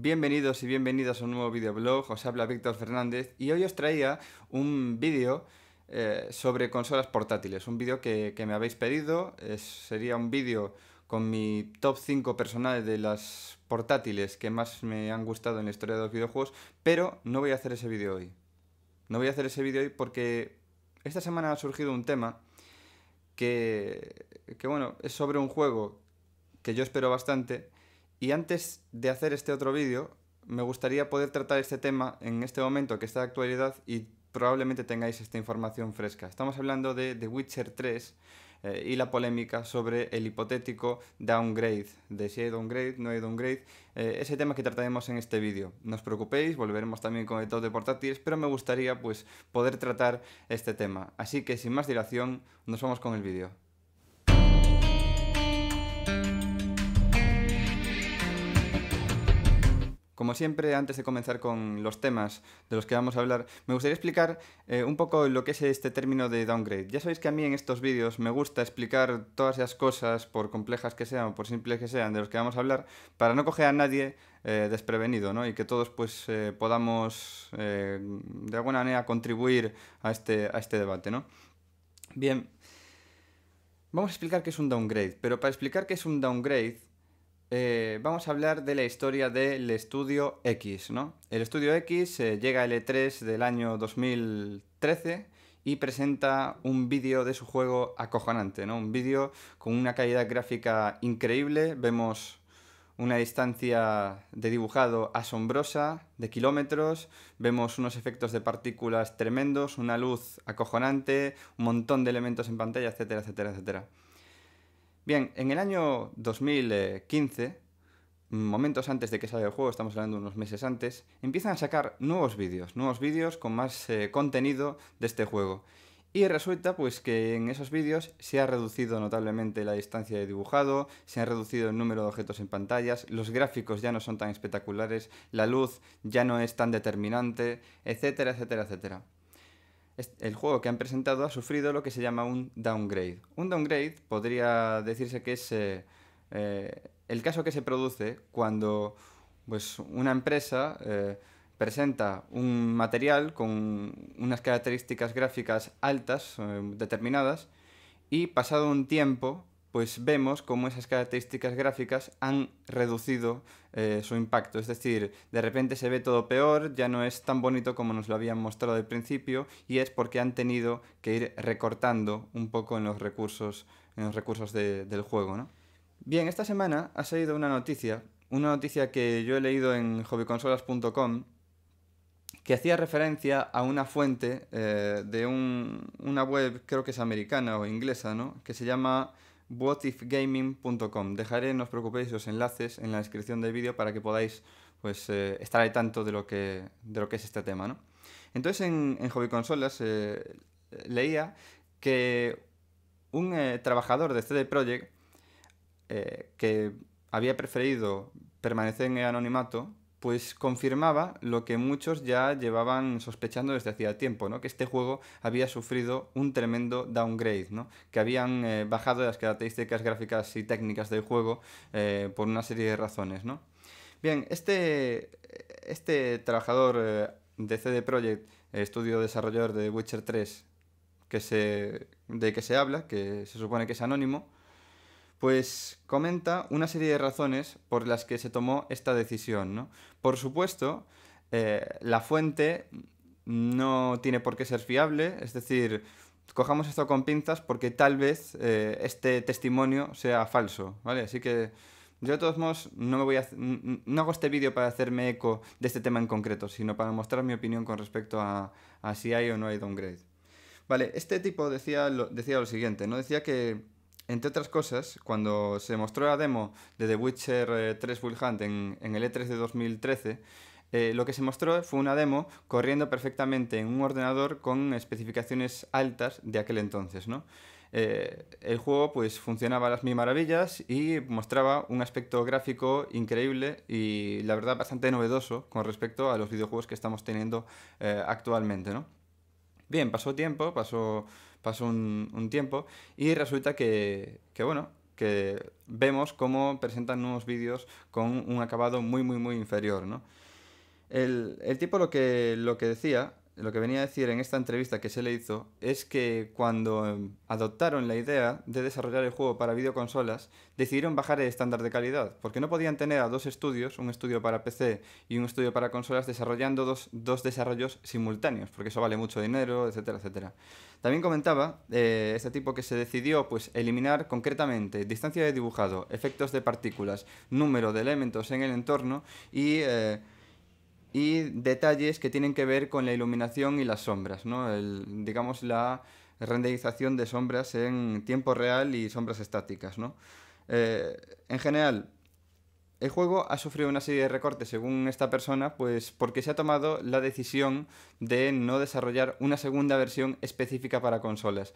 Bienvenidos y bienvenidas a un nuevo videoblog, os habla Víctor Fernández y hoy os traía un vídeo eh, sobre consolas portátiles, un vídeo que, me habéis pedido, sería un vídeo con mi top 5 personal de las portátiles que más me han gustado en la historia de los videojuegos, pero no voy a hacer ese vídeo hoy. No voy a hacer ese vídeo hoy porque esta semana ha surgido un tema que, que bueno, es sobre un juego que yo espero bastante y antes de hacer este otro vídeo, me gustaría poder tratar este tema en este momento que está de actualidad y probablemente tengáis esta información fresca. Estamos hablando de The Witcher 3 eh, y la polémica sobre el hipotético downgrade, de si hay downgrade, no hay downgrade, eh, ese tema que trataremos en este vídeo. No os preocupéis, volveremos también con el top de portátiles, pero me gustaría pues poder tratar este tema. Así que sin más dilación, nos vamos con el vídeo. Como siempre, antes de comenzar con los temas de los que vamos a hablar, me gustaría explicar eh, un poco lo que es este término de downgrade. Ya sabéis que a mí en estos vídeos me gusta explicar todas esas cosas, por complejas que sean o por simples que sean, de los que vamos a hablar, para no coger a nadie eh, desprevenido, ¿no? Y que todos pues eh, podamos de alguna manera contribuir a este, a este debate, ¿no? Bien, vamos a explicar qué es un downgrade, pero para explicar qué es un downgrade eh, vamos a hablar de la historia del estudio X, El estudio X eh, llega al E3 del año 2013 y presenta un vídeo de su juego acojonante, Un vídeo con una calidad gráfica increíble, vemos una distancia de dibujado asombrosa de kilómetros, vemos unos efectos de partículas tremendos, una luz acojonante, un montón de elementos en pantalla, etcétera, etcétera, etcétera. Bien, en el año 2015, momentos antes de que salga el juego, estamos hablando unos meses antes, empiezan a sacar nuevos vídeos, nuevos vídeos con más eh, contenido de este juego. Y resulta pues que en esos vídeos se ha reducido notablemente la distancia de dibujado, se ha reducido el número de objetos en pantallas, los gráficos ya no son tan espectaculares, la luz ya no es tan determinante, etcétera, etcétera, etcétera el juego que han presentado ha sufrido lo que se llama un downgrade. Un downgrade podría decirse que es eh, eh, el caso que se produce cuando pues, una empresa eh, presenta un material con unas características gráficas altas, determinadas, y pasado un tiempo pues vemos cómo esas características gráficas han reducido eh, su impacto. Es decir, de repente se ve todo peor, ya no es tan bonito como nos lo habían mostrado al principio, y es porque han tenido que ir recortando un poco en los recursos, en los recursos del juego. Bien, esta semana ha salido una noticia, una noticia que yo he leído en hobbyconsolas.com, que hacía referencia a una fuente eh, de una web, creo que es americana o inglesa, ¿no? que se llama whatifgaming.com. Dejaré, no os preocupéis, los enlaces en la descripción del vídeo para que podáis pues, eh, estar al tanto de lo que, de lo que es este tema. Entonces en, Hobby Consolas eh, leía que un eh, trabajador de CD Projekt que había preferido permanecer en el anonimato pues confirmaba lo que muchos ya llevaban sospechando desde hacía tiempo, ¿no? que este juego había sufrido un tremendo downgrade, ¿no? que habían eh, bajado las características gráficas y técnicas del juego eh, por una serie de razones. ¿no? Bien, este, este trabajador eh, de CD Projekt, estudio desarrollador de Witcher 3, que se, de que se habla, que se supone que es anónimo, pues comenta una serie de razones por las que se tomó esta decisión. ¿no? Por supuesto, eh, la fuente no tiene por qué ser fiable, es decir, cojamos esto con pinzas porque tal vez eh, este testimonio sea falso, ¿vale? Así que yo de todos modos no, me voy a, no hago este vídeo para hacerme eco de este tema en concreto, sino para mostrar mi opinión con respecto a, si hay o no hay downgrade. Vale, este tipo decía lo, decía lo siguiente, ¿no? Decía que entre otras cosas, cuando se mostró la demo de The Witcher 3 eh, Wild Hunt en, el E3 de 2013, eh, lo que se mostró fue una demo corriendo perfectamente en un ordenador con especificaciones altas de aquel entonces, ¿no? Eh, el juego pues funcionaba a las mil maravillas y mostraba un aspecto gráfico increíble y la verdad bastante novedoso con respecto a los videojuegos que estamos teniendo actualmente, ¿no? Bien, pasó tiempo, pasó, pasó un, tiempo y resulta que, que, bueno, que vemos cómo presentan nuevos vídeos con un acabado muy, muy, muy inferior, ¿no? El, el tipo lo que, lo que decía lo que venía a decir en esta entrevista que se le hizo es que cuando em, adoptaron la idea de desarrollar el juego para videoconsolas, decidieron bajar el estándar de calidad, porque no podían tener a dos estudios, un estudio para PC y un estudio para consolas, desarrollando dos, desarrollos simultáneos, porque eso vale mucho dinero, etcétera, etcétera. También comentaba eh, este tipo que se decidió pues, eliminar concretamente distancia de dibujado, efectos de partículas, número de elementos en el entorno y... Eh, y detalles que tienen que ver con la iluminación y las sombras, digamos la renderización de sombras en tiempo real y sombras estáticas. Eh, en general, el juego ha sufrido una serie de recortes según esta persona, pues porque se ha tomado la decisión de no desarrollar una segunda versión específica para consolas.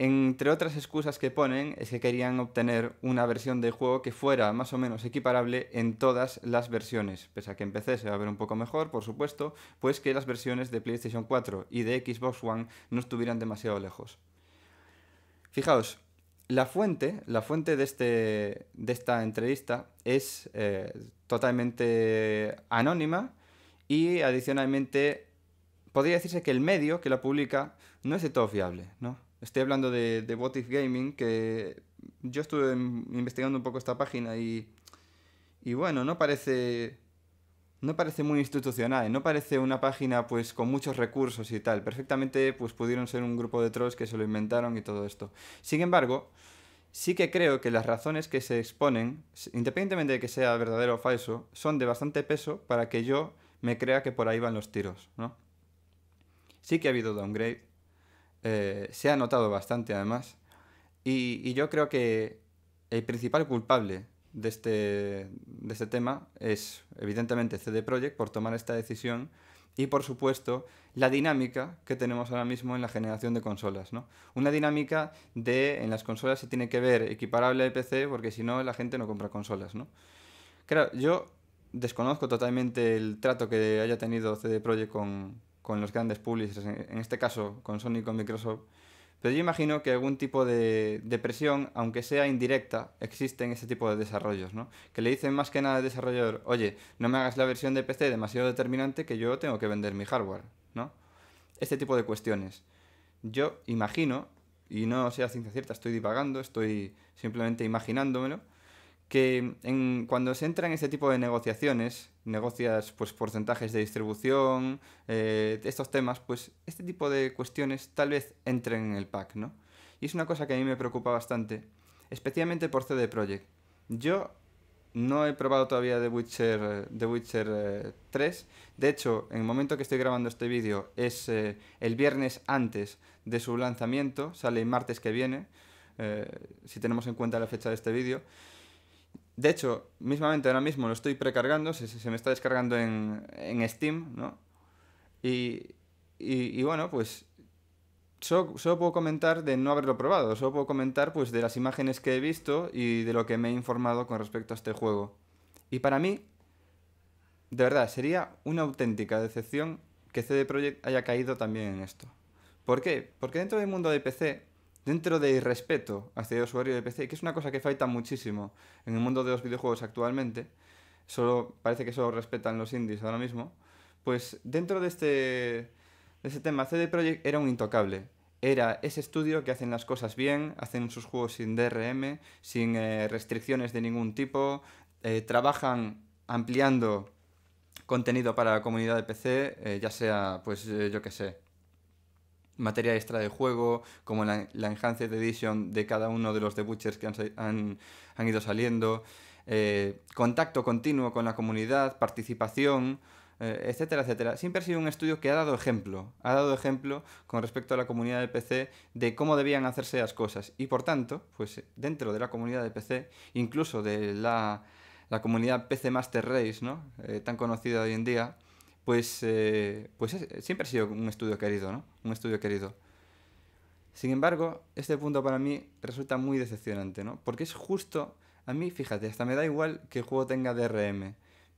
Entre otras excusas que ponen es que querían obtener una versión del juego que fuera más o menos equiparable en todas las versiones, pese a que empecé se va a ver un poco mejor, por supuesto, pues que las versiones de PlayStation 4 y de Xbox One no estuvieran demasiado lejos. Fijaos, la fuente, la fuente de, este, de esta entrevista es eh, totalmente anónima y adicionalmente podría decirse que el medio que la publica no es de todo fiable, ¿no? Estoy hablando de, de What Gaming, que yo estuve investigando un poco esta página y, y bueno, no parece, no parece muy institucional, no parece una página pues con muchos recursos y tal. Perfectamente pues pudieron ser un grupo de trolls que se lo inventaron y todo esto. Sin embargo, sí que creo que las razones que se exponen, independientemente de que sea verdadero o falso, son de bastante peso para que yo me crea que por ahí van los tiros, ¿no? Sí que ha habido downgrade, eh, se ha notado bastante además. Y, yo creo que el principal culpable de este, de este tema es evidentemente CD Projekt por tomar esta decisión y por supuesto la dinámica que tenemos ahora mismo en la generación de consolas. ¿no? Una dinámica de en las consolas se tiene que ver equiparable al PC porque si no la gente no compra consolas. ¿no? Claro, yo desconozco totalmente el trato que haya tenido CD Projekt con, con los grandes publishers, en este caso con Sony con Microsoft, pero yo imagino que algún tipo de, presión, aunque sea indirecta, existe en ese tipo de desarrollos, Que le dicen más que nada al desarrollador, oye, no me hagas la versión de PC demasiado determinante que yo tengo que vender mi hardware, ¿no? Este tipo de cuestiones. Yo imagino, y no sea ciencia cierta, estoy divagando, estoy simplemente imaginándomelo, que en, cuando se entra en este tipo de negociaciones, negocias pues porcentajes de distribución, eh, estos temas, pues este tipo de cuestiones tal vez entren en el pack, ¿no? Y es una cosa que a mí me preocupa bastante, especialmente por CD project Yo no he probado todavía The Witcher, The Witcher 3. Eh, de hecho, en el momento que estoy grabando este vídeo es eh, el viernes antes de su lanzamiento, sale el martes que viene, si tenemos en cuenta la fecha de este vídeo. De hecho, mismamente ahora mismo lo estoy precargando, se, se me está descargando en, Steam, ¿no? Y, bueno, pues solo, puedo comentar de no haberlo probado, solo puedo comentar pues de las imágenes que he visto y de lo que me he informado con respecto a este juego. Y para mí, de verdad, sería una auténtica decepción que CD Projekt haya caído también en esto. ¿Por qué? Porque dentro del mundo de PC dentro de respeto hacia el usuario de PC, que es una cosa que falta muchísimo en el mundo de los videojuegos actualmente, solo parece que solo respetan los indies ahora mismo, pues dentro de este, de este tema CD Projekt era un intocable. Era ese estudio que hacen las cosas bien, hacen sus juegos sin DRM, sin eh, restricciones de ningún tipo, eh, trabajan ampliando contenido para la comunidad de PC, eh, ya sea, pues yo qué sé, materia extra de juego, como la, la, Enhanced Edition de cada uno de los The que han, ido saliendo, eh, contacto continuo con la comunidad, participación, eh, etcétera, etcétera. Siempre ha sido un estudio que ha dado ejemplo, ha dado ejemplo con respecto a la comunidad de PC de cómo debían hacerse las cosas. Y por tanto, pues dentro de la comunidad de PC, incluso de la, comunidad PC Master Race, ¿no? Eh, tan conocida hoy en día, pues, eh, pues siempre ha sido un estudio querido, ¿no? Un estudio querido. Sin embargo, este punto para mí resulta muy decepcionante, ¿no? Porque es justo, a mí, fíjate, hasta me da igual que el juego tenga DRM,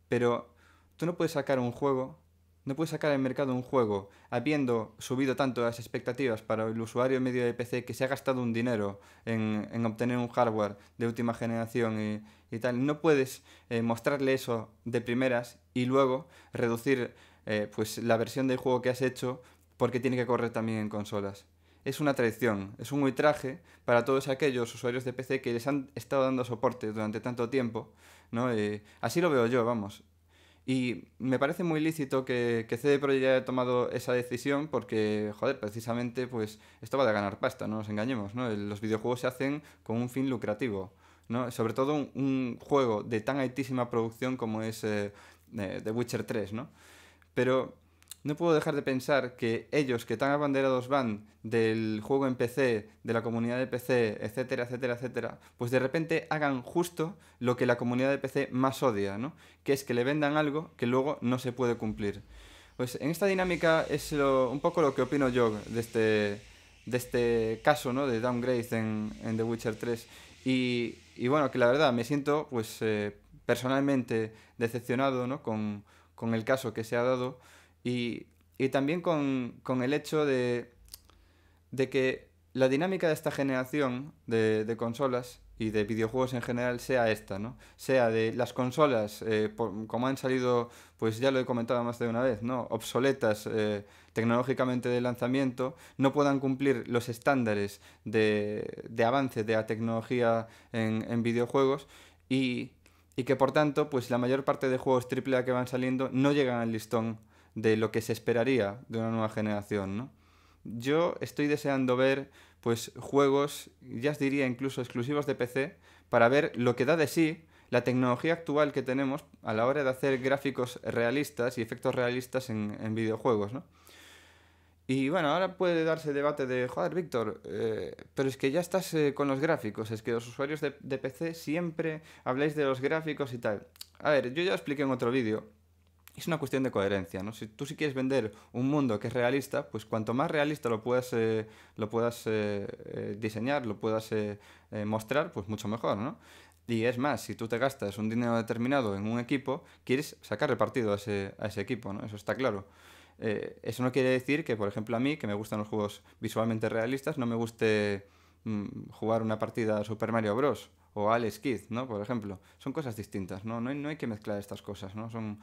pero tú no puedes sacar un juego no puedes sacar al mercado un juego, habiendo subido tanto las expectativas para el usuario medio de PC que se ha gastado un dinero en, obtener un hardware de última generación y, tal. No puedes eh, mostrarle eso de primeras y luego reducir eh, pues, la versión del juego que has hecho porque tiene que correr también en consolas es una traición, es un ultraje para todos aquellos usuarios de PC que les han estado dando soporte durante tanto tiempo, ¿no? Eh, así lo veo yo, vamos. Y me parece muy lícito que, que CD Projekt haya tomado esa decisión porque, joder, precisamente pues esto va a ganar pasta, no nos engañemos, ¿no? los videojuegos se hacen con un fin lucrativo, ¿no? Sobre todo un, juego de tan altísima producción como es eh, eh, The Witcher 3, ¿no? Pero no puedo dejar de pensar que ellos que tan abanderados van del juego en PC, de la comunidad de PC, etcétera, etcétera, etcétera, pues de repente hagan justo lo que la comunidad de PC más odia, Que es que le vendan algo que luego no se puede cumplir. Pues en esta dinámica es un poco lo que opino yo de este, de este caso, ¿no? De downgrade en, en The Witcher 3. Y, bueno, que la verdad me siento, pues, eh, personalmente decepcionado, Con, con el caso que se ha dado y, también con, el hecho de, de que la dinámica de esta generación de, consolas y de videojuegos en general sea esta, ¿no? Sea de las consolas, eh, como han salido, pues ya lo he comentado más de una vez, ¿no? Obsoletas eh, tecnológicamente de lanzamiento, no puedan cumplir los estándares de, de avance de la tecnología en, en videojuegos y, y, que por tanto, pues la mayor parte de juegos AAA que van saliendo no llegan al listón de lo que se esperaría de una nueva generación, ¿no? Yo estoy deseando ver pues juegos, ya os diría incluso exclusivos de PC, para ver lo que da de sí la tecnología actual que tenemos a la hora de hacer gráficos realistas y efectos realistas en, videojuegos, ¿no? Y bueno, ahora puede darse debate de, joder, Víctor, eh, pero es que ya estás eh, con los gráficos, es que los usuarios de, PC siempre habláis de los gráficos y tal. A ver, yo ya expliqué en otro vídeo es una cuestión de coherencia, ¿no? Si tú si quieres vender un mundo que es realista, pues cuanto más realista lo puedas, eh, lo puedas eh, eh, diseñar, lo puedas mostrar, pues mucho mejor, ¿no? Y es más, si tú te gastas un dinero determinado en un equipo, quieres sacar partido a ese, ese equipo, Eso está claro. eso no quiere decir que, por ejemplo, a mí, que me gustan los juegos visualmente realistas, no me guste mm, jugar una partida Super Mario Bros. o Alex Kidd, ¿no? Por ejemplo. Son cosas distintas, ¿no? hay, no hay que mezclar estas cosas, ¿no? Son,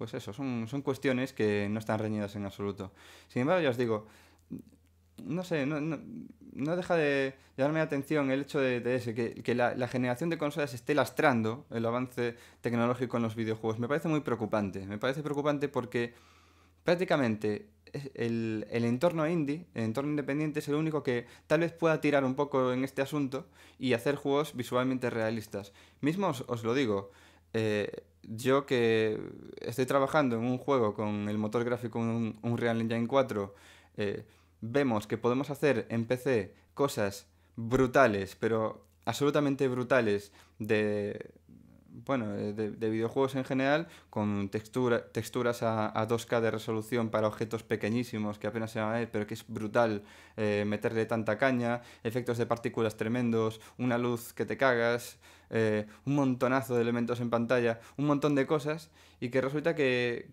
pues eso, son, cuestiones que no están reñidas en absoluto. Sin embargo, ya os digo, no sé, no, deja de llamarme la atención el hecho de, ese, que, la, generación de consolas esté lastrando el avance tecnológico en los videojuegos. Me parece muy preocupante. Me parece preocupante porque prácticamente el, entorno indie, el entorno independiente, es el único que tal vez pueda tirar un poco en este asunto y hacer juegos visualmente realistas. Mismo os, os lo digo. Eh, yo que estoy trabajando en un juego con el motor gráfico un, Real Engine 4, eh, vemos que podemos hacer en PC cosas brutales, pero absolutamente brutales de bueno, de, de, videojuegos en general, con textura, texturas a, 2K de resolución para objetos pequeñísimos que apenas se van a ver, pero que es brutal eh, meterle tanta caña, efectos de partículas tremendos, una luz que te cagas, eh, un montonazo de elementos en pantalla, un montón de cosas, y que resulta que...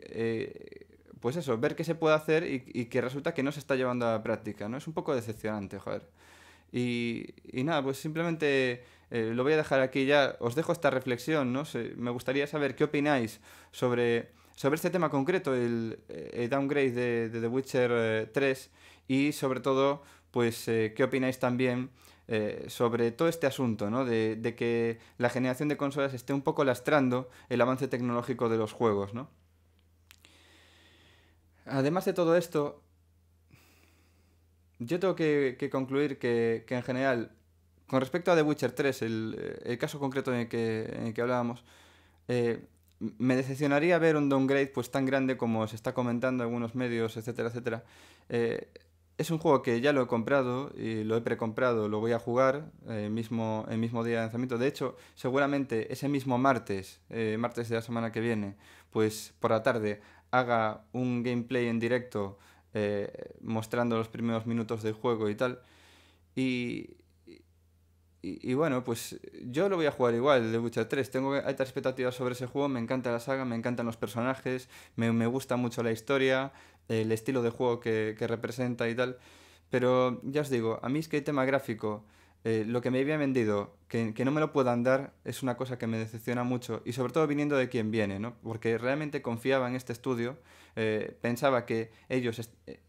Eh, pues eso, ver qué se puede hacer y, que resulta que no se está llevando a la práctica, ¿no? Es un poco decepcionante, joder. y nada, pues simplemente eh, lo voy a dejar aquí ya, os dejo esta reflexión, ¿no? me gustaría saber qué opináis sobre, sobre este tema concreto, el, eh, downgrade de, The Witcher 3 eh, y sobre todo, pues, qué opináis también sobre todo este asunto, ¿no? De, que la generación de consolas esté un poco lastrando el avance tecnológico de los juegos, ¿no? Además de todo esto, yo tengo que, concluir que en general con respecto a The Witcher 3, eh, el, caso concreto en el que, hablábamos, eh, me decepcionaría ver un downgrade pues tan grande como se está comentando en algunos medios, etcétera, etcétera. Eh, es un juego que ya lo he comprado y lo he precomprado, lo voy a jugar el, mismo, el mismo día de lanzamiento. De hecho, seguramente ese mismo martes, martes de la semana que viene, pues por la tarde haga un gameplay en directo mostrando los primeros minutos del juego y tal. Y, y, bueno, pues eh, yo lo voy a jugar igual, The Witcher 3. Tengo altas expectativas sobre ese juego, me encanta la saga, me encantan los personajes, me, gusta mucho la historia, el estilo de juego que, representa y tal. Pero ya os digo, a mí es que el tema gráfico, eh, lo que me había vendido, que, no me lo puedan dar, es una cosa que me decepciona mucho. Y sobre todo viniendo de quien viene, ¿no? Porque realmente confiaba en este estudio, eh, pensaba que ellos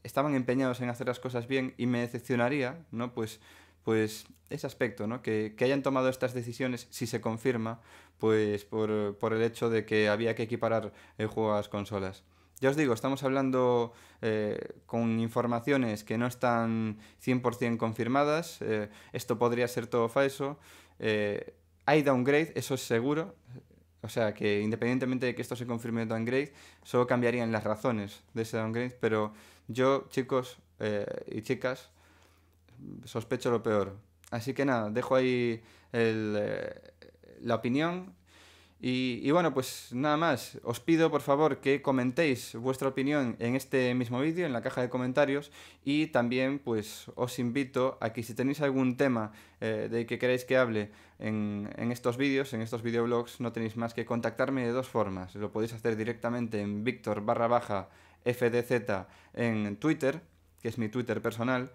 estaban empeñados en hacer las cosas bien y me decepcionaría, ¿no? Pues pues ese aspecto, ¿no? Que, hayan tomado estas decisiones, si se confirma, pues por, el hecho de que había que equiparar el juego a las consolas. Ya os digo, estamos hablando eh, con informaciones que no están 100% confirmadas, eh, esto podría ser todo falso, eh, hay downgrade, eso es seguro, o sea que independientemente de que esto se confirme downgrade, solo cambiarían las razones de ese downgrade, pero yo, chicos y chicas, sospecho lo peor. Así que nada, dejo ahí eh, la opinión. Y, bueno, pues nada más. Os pido por favor que comentéis vuestra opinión en este mismo vídeo, en la caja de comentarios. Y también pues os invito a que si tenéis algún tema eh, de que queréis que hable en, en estos vídeos, en estos videoblogs, no tenéis más que contactarme de dos formas. Lo podéis hacer directamente en victor barra baja fdz en Twitter, que es mi Twitter personal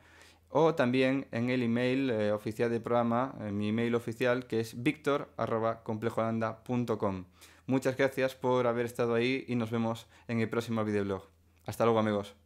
o también en el email eh, oficial del programa, en mi email oficial, que es victor.complejolanda.com. Muchas gracias por haber estado ahí y nos vemos en el próximo videoblog. Hasta luego amigos.